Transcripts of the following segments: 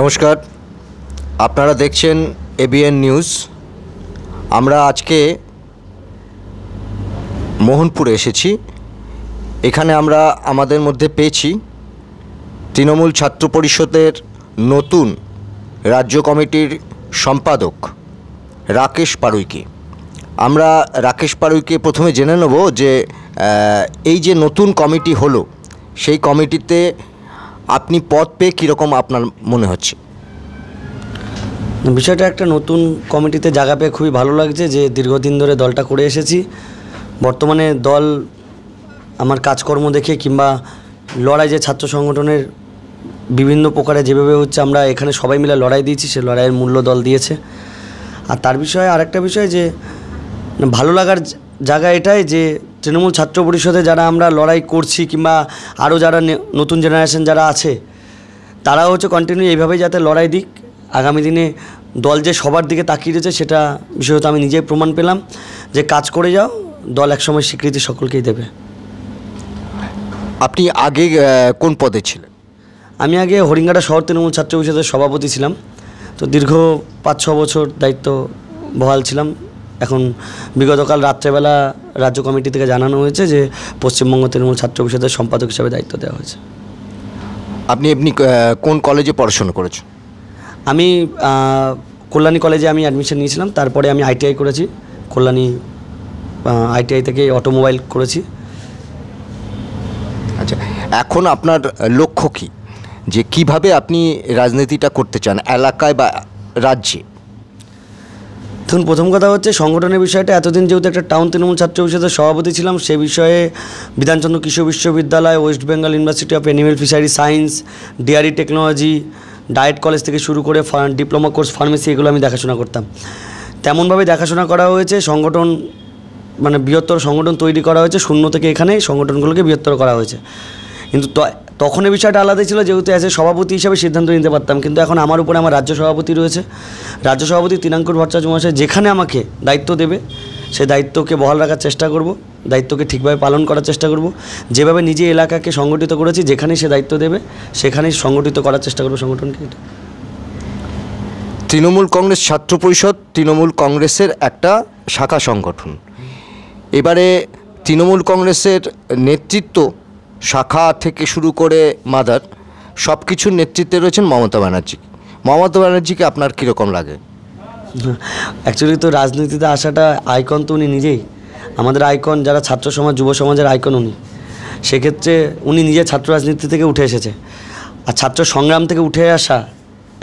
নমস্কার আপনারা দেখছেন এবিএন নিউজ আমরা আজকে মোহনপুরে এসেছি এখানে আমরা আমাদের মধ্যে পেয়েছি তৃণমূল ছাত্র পরিষদের নতুন রাজ্য কমিটির সম্পাদক রাকেশ পারুইকে আমরা রাকেশ পারুইকে প্রথমে জেনে নেব যে এই যে নতুন কমিটি হলো সেই কমিটিতে আপনি পদ পেয়ে কীরকম আপনার মনে হচ্ছে বিষয়টা একটা নতুন কমিটিতে জায়গা পেয়ে খুবই ভালো লাগছে যে দীর্ঘদিন ধরে দলটা করে এসেছি বর্তমানে দল আমার কাজকর্ম দেখে কিংবা লড়াই যে ছাত্র সংগঠনের বিভিন্ন প্রকারে যেভাবে হচ্ছে আমরা এখানে সবাই মিলে লড়াই দিয়েছি সে লড়াইয়ের মূল্য দল দিয়েছে আর তার বিষয়ে আরেকটা বিষয় যে ভালো লাগার জায়গা এটাই যে তৃণমূল ছাত্র পরিষদে যারা আমরা লড়াই করছি কিংবা আরও যারা নতুন জেনারেশন যারা আছে তারা হচ্ছে কন্টিনিউ এইভাবেই যাতে লড়াই দিক আগামী দিনে দল যে সবার দিকে তাকিয়ে রয়েছে সেটা বিশেষত আমি নিজেই প্রমাণ পেলাম যে কাজ করে যাও দল একসময় স্বীকৃতি সকলকেই দেবে আপনি আগে কোন পদে ছিলেন আমি আগে হরিঙ্গাটা শহর তৃণমূল ছাত্র পরিষদের সভাপতি ছিলাম তো দীর্ঘ পাঁচ ছ বছর দায়িত্ব বহাল ছিলাম এখন বিগতকাল রাত্রেবেলা রাজ্য কমিটি থেকে জানানো হয়েছে যে পশ্চিমবঙ্গ তৃণমূল ছাত্র পরিষদের সম্পাদক হিসেবে দায়িত্ব দেওয়া হয়েছে আপনি এমনি কোন কলেজে পড়াশোনা করেছেন আমি কল্যাণী কলেজে আমি অ্যাডমিশন নিয়েছিলাম তারপরে আমি আইটিআই করেছি কল্যাণী আইটিআই থেকে অটোমোবাইল করেছি আচ্ছা এখন আপনার লক্ষ্য কী যে কিভাবে আপনি রাজনীতিটা করতে চান এলাকায় বা রাজ্যে দেখুন প্রথম কথা হচ্ছে সংগঠনের বিষয়টা এতদিন যেহেতু একটা টাউন তৃণমূল ছাত্র পরিষদের সভাপতি ছিলাম সে বিষয়ে বিধানচন্দ্র কৃষি বিশ্ববিদ্যালয় West Bengal University of Animal Fishery Science dairy technology diet college থেকে শুরু করে ডিপ্লোমা কোর্স ফার্মেসি এগুলো আমি দেখাশোনা করতাম তেমনভাবে দেখাশোনা করা হয়েছে সংগঠন মানে বৃহত্তর সংগঠন তৈরি করা হয়েছে শূন্য থেকে এখানে সংগঠনগুলোকে বৃহত্তর করা হয়েছে কিন্তু তখন এই বিষয়টা আলাদা ছিল যেহেতু অ্যাজ এ সভাপতি হিসাবে সিদ্ধান্ত নিতে পারতাম কিন্তু এখন আমার উপরে আমার রাজ্য সভাপতি রয়েছে রাজ্য সভাপতি তিনাঙ্কুর ভট্টাচ মহাশয় যেখানে আমাকে দায়িত্ব দেবে সে দায়িত্বকে বহাল রাখার চেষ্টা করব দায়িত্বকে ঠিকভাবে পালন করার চেষ্টা করব যেভাবে নিজে এলাকাকে সংগঠিত করেছি যেখানে সে দায়িত্ব দেবে সেখানেই সংগঠিত করার চেষ্টা করব সংগঠনকে তৃণমূল কংগ্রেস ছাত্র পরিষদ তৃণমূল কংগ্রেসের একটা শাখা সংগঠন এবারে তৃণমূল কংগ্রেসের নেতৃত্ব শাখা থেকে শুরু করে মাদার সব কিছুর নেতৃত্বে রয়েছেন মমতা ব্যানার্জি মমতা ব্যানার্জিকে আপনার কীরকম লাগে অ্যাকচুয়ালি তো রাজনীতিতে আসাটা আইকন তো উনি নিজেই আমাদের আইকন যারা ছাত্র সমাজ যুব সমাজের আইকন উনি সেক্ষেত্রে উনি নিজে ছাত্র রাজনীতি থেকে উঠে এসেছে আর ছাত্র সংগ্রাম থেকে উঠে আসা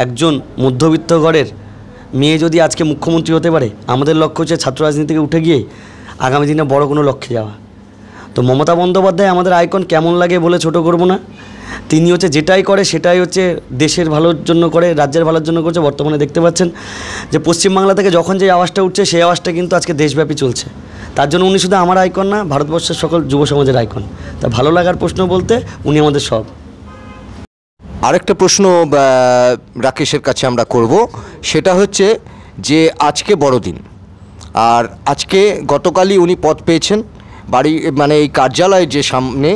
একজন মধ্যবিত্ত ঘরের মেয়ে যদি আজকে মুখ্যমন্ত্রী হতে পারে আমাদের লক্ষ্য হচ্ছে ছাত্র রাজনীতি থেকে উঠে গিয়ে আগামী দিনে বড় কোনো লক্ষ্যে যাওয়া তো মমতা বন্দ্যোপাধ্যায় আমাদের আইকন কেমন লাগে বলে ছোট করব না তিনি হচ্ছে যেটাই করে সেটাই হচ্ছে দেশের ভালোর জন্য করে রাজ্যের ভালোর জন্য করছে বর্তমানে দেখতে পাচ্ছেন যে পশ্চিমবাংলা থেকে যখন যে আওয়াজটা উঠছে সেই আওয়াজটা কিন্তু আজকে দেশব্যাপী চলছে তার জন্য উনি শুধু আমার আইকন না ভারতবর্ষের সকল যুব সমাজের আইকন তা ভালো লাগার প্রশ্ন বলতে উনি আমাদের সব আরেকটা প্রশ্ন রাকেশের কাছে আমরা করব সেটা হচ্ছে যে আজকে বড়দিন আর আজকে গতকালই উনি পদ পেয়েছেন বাড়ি মানে এই কার্যালয়ের যে সামনে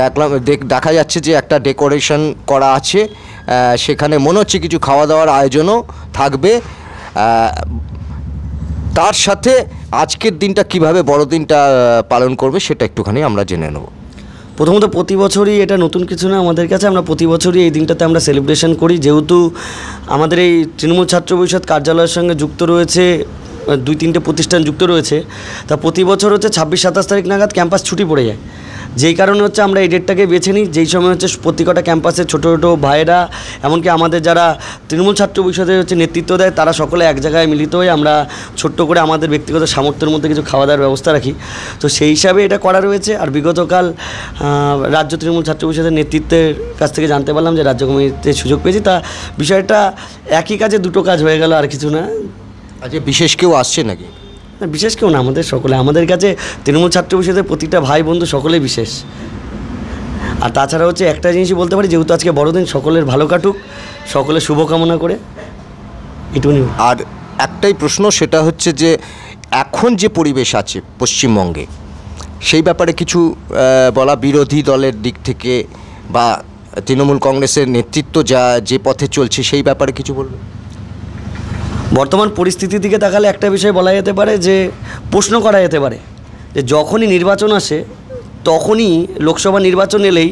দেখলাম দেখা যাচ্ছে যে একটা ডেকোরেশন করা আছে সেখানে মনে হচ্ছে কিছু খাওয়া দাওয়ার আয়োজনও থাকবে তার সাথে আজকের দিনটা কিভাবে বড়দিনটা পালন করবে সেটা একটুখানি আমরা জেনে নেব প্রথমত প্রতি বছরই এটা নতুন কিছু না আমাদের কাছে আমরা প্রতি বছরই এই দিনটাতে আমরা সেলিব্রেশন করি যেহেতু আমাদের এই তৃণমূল ছাত্র পরিষদ কার্যালয়ের সঙ্গে যুক্ত রয়েছে দুই তিনটে প্রতিষ্ঠান যুক্ত রয়েছে তা প্রতি বছর হচ্ছে ছাব্বিশ সাতাশ তারিখ নাগাদ ক্যাম্পাস ছুটি পড়ে যায় যেই কারণে হচ্ছে আমরা এই ডেটটাকে বেছে নিই যেই সময় হচ্ছে কটা ক্যাম্পাসে ছোটো ছোটো ভাইয়েরা এমনকি আমাদের যারা তৃণমূল ছাত্র পরিষদের হচ্ছে নেতৃত্ব দেয় তারা সকলে এক জায়গায় মিলিত হয়ে আমরা ছোট্ট করে আমাদের ব্যক্তিগত সামর্থ্যের মধ্যে কিছু খাওয়া দাওয়ার ব্যবস্থা রাখি তো সেই হিসাবে এটা করা রয়েছে আর বিগতকাল রাজ্য তৃণমূল ছাত্র পরিষদের নেতৃত্বের কাছ থেকে জানতে পারলাম যে রাজ্য কমিটিতে সুযোগ পেয়েছি তা বিষয়টা একই কাজে দুটো কাজ হয়ে গেল আর কিছু না আচ্ছা বিশেষ কেউ আসছে নাকি বিশেষ কেউ না আমাদের সকলে আমাদের কাছে তৃণমূল ছাত্র পরিষদের প্রতিটা ভাই বন্ধু সকলে বিশেষ আর তাছাড়া হচ্ছে একটা জিনিসই বলতে পারি যেহেতু আজকে বড়দিন সকলের ভালো কাটুক সকলে শুভকামনা করে এটুকুনি আর একটাই প্রশ্ন সেটা হচ্ছে যে এখন যে পরিবেশ আছে পশ্চিমবঙ্গে সেই ব্যাপারে কিছু বলা বিরোধী দলের দিক থেকে বা তৃণমূল কংগ্রেসের নেতৃত্ব যা যে পথে চলছে সেই ব্যাপারে কিছু বলবেন বর্তমান পরিস্থিতির দিকে তাকালে একটা বিষয় বলা যেতে পারে যে প্রশ্ন করা যেতে পারে যে যখনই নির্বাচন আসে তখনই লোকসভা নির্বাচন এলেই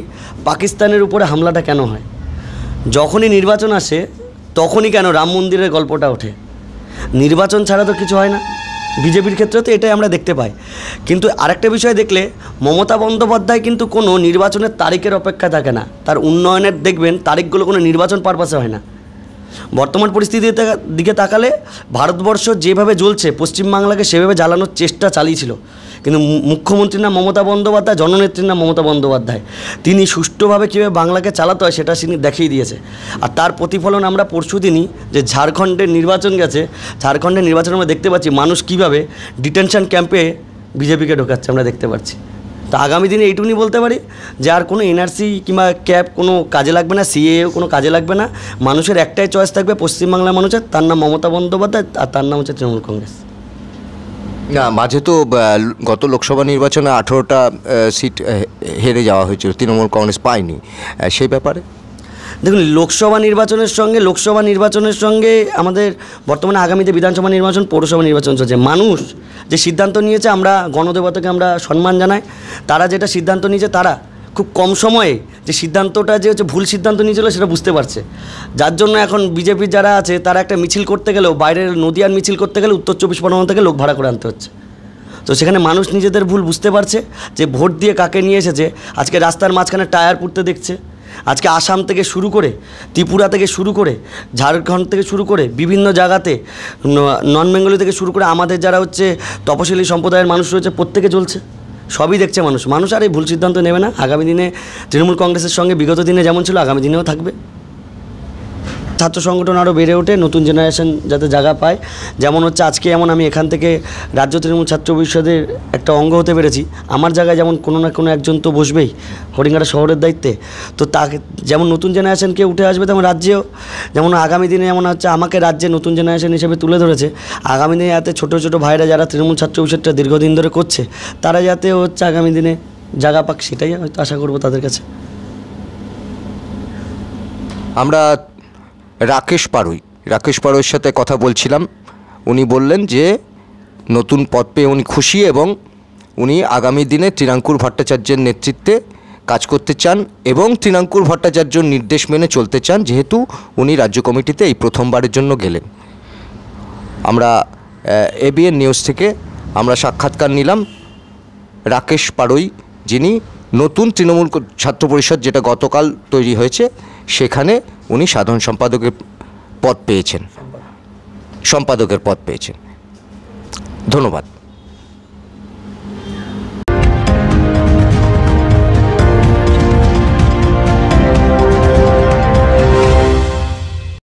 পাকিস্তানের উপরে হামলাটা কেন হয় যখনই নির্বাচন আসে তখনই কেন রাম মন্দিরের গল্পটা ওঠে নির্বাচন ছাড়া তো কিছু হয় না বিজেপির ক্ষেত্রে তো এটাই আমরা দেখতে পাই কিন্তু আরেকটা বিষয় দেখলে মমতা বন্দ্যোপাধ্যায় কিন্তু কোনো নির্বাচনের তারিখের অপেক্ষা থাকে না তার উন্নয়নের দেখবেন তারিখগুলো কোনো নির্বাচন পারপাসে হয় না বর্তমান পরিস্থিতির দিকে তাকালে ভারতবর্ষ যেভাবে জ্বলছে পশ্চিমবাংলাকে সেভাবে জ্বালানোর চেষ্টা চালিয়েছিল কিন্তু মুখ্যমন্ত্রীর নাম মমতা বন্দ্যোপাধ্যায় জননেত্রীর নাম মমতা বন্দ্যোপাধ্যায় তিনি সুষ্ঠুভাবে কীভাবে বাংলাকে চালাতে হয় সেটা তিনি দেখিয়ে দিয়েছে আর তার প্রতিফলন আমরা পরশু দিনই যে ঝাড়খণ্ডের নির্বাচন গেছে ঝাড়খণ্ডের নির্বাচন আমরা দেখতে পাচ্ছি মানুষ কিভাবে ডিটেনশন ক্যাম্পে বিজেপিকে ঢোকাচ্ছে আমরা দেখতে পাচ্ছি তো আগামী দিনে এইটুকুনি বলতে পারি যে আর কোনো এনআরসি কিংবা ক্যাব কোনো কাজে লাগবে না সিএও কোনো কাজে লাগবে না মানুষের একটাই চয়েস থাকবে পশ্চিমবাংলার মানুষের তার নাম মমতা বন্দ্যোপাধ্যায় আর তার নাম হচ্ছে তৃণমূল কংগ্রেস না মাঝে তো গত লোকসভা নির্বাচনে আঠেরোটা সিট হেরে যাওয়া হয়েছিল তৃণমূল কংগ্রেস পায়নি সেই ব্যাপারে দেখুন লোকসভা নির্বাচনের সঙ্গে লোকসভা নির্বাচনের সঙ্গে আমাদের বর্তমানে আগামীতে বিধানসভা নির্বাচন পৌরসভা নির্বাচন চলছে মানুষ যে সিদ্ধান্ত নিয়েছে আমরা গণদেবতাকে আমরা সম্মান জানাই তারা যেটা সিদ্ধান্ত নিয়েছে তারা খুব কম সময়ে যে সিদ্ধান্তটা যে হচ্ছে ভুল সিদ্ধান্ত নিয়েছিল সেটা বুঝতে পারছে যার জন্য এখন বিজেপির যারা আছে তারা একটা মিছিল করতে গেলেও বাইরের নদীয়ার মিছিল করতে গেলে উত্তর চব্বিশ পরগনা থেকে লোক ভাড়া করে আনতে হচ্ছে তো সেখানে মানুষ নিজেদের ভুল বুঝতে পারছে যে ভোট দিয়ে কাকে নিয়ে এসেছে আজকে রাস্তার মাঝখানে টায়ার পুড়তে দেখছে আজকে আসাম থেকে শুরু করে ত্রিপুরা থেকে শুরু করে ঝাড়খণ্ড থেকে শুরু করে বিভিন্ন জায়গাতে নন বেঙ্গলি থেকে শুরু করে আমাদের যারা হচ্ছে তপশিলি সম্প্রদায়ের মানুষ রয়েছে প্রত্যেকে চলছে সবই দেখছে মানুষ মানুষ আর এই ভুল সিদ্ধান্ত নেবে না আগামী দিনে তৃণমূল কংগ্রেসের সঙ্গে বিগত দিনে যেমন ছিল আগামী দিনেও থাকবে ছাত্র সংগঠন আরও বেড়ে ওঠে নতুন জেনারেশন যাতে জায়গা পায় যেমন হচ্ছে আজকে এমন আমি এখান থেকে রাজ্য তৃণমূল ছাত্র পরিষদের একটা অঙ্গ হতে পেরেছি আমার জায়গায় যেমন কোনো না কোনো একজন তো বসবেই হরিঙ্গাটা শহরের দায়িত্বে তো তাকে যেমন নতুন জেনারেশন কেউ উঠে আসবে তেমন রাজ্যেও যেমন আগামী দিনে যেমন হচ্ছে আমাকে রাজ্যে নতুন জেনারেশন হিসেবে তুলে ধরেছে আগামী দিনে যাতে ছোটো ছোটো ভাইরা যারা তৃণমূল ছাত্র পরিষদটা দীর্ঘদিন ধরে করছে তারা যাতে হচ্ছে আগামী দিনে জায়গা পাক সেটাই হয়তো আশা করবো তাদের কাছে আমরা রাকেশ পারুই রাকেশ পারুইয়ের সাথে কথা বলছিলাম উনি বললেন যে নতুন পদ পেয়ে উনি খুশি এবং উনি আগামী দিনে তৃণাঙ্কুর ভট্টাচার্যের নেতৃত্বে কাজ করতে চান এবং তৃণাঙ্কুর ভট্টাচার্যর নির্দেশ মেনে চলতে চান যেহেতু উনি রাজ্য কমিটিতে এই প্রথমবারের জন্য গেলেন আমরা এবিএন নিউজ থেকে আমরা সাক্ষাৎকার নিলাম রাকেশ পাড়ই যিনি নতুন তৃণমূল ছাত্র পরিষদ যেটা গতকাল তৈরি হয়েছে সেখানে উনি সাধারণ সম্পাদকের পদ পেয়েছেন সম্পাদকের পদ পেয়েছেন ধন্যবাদ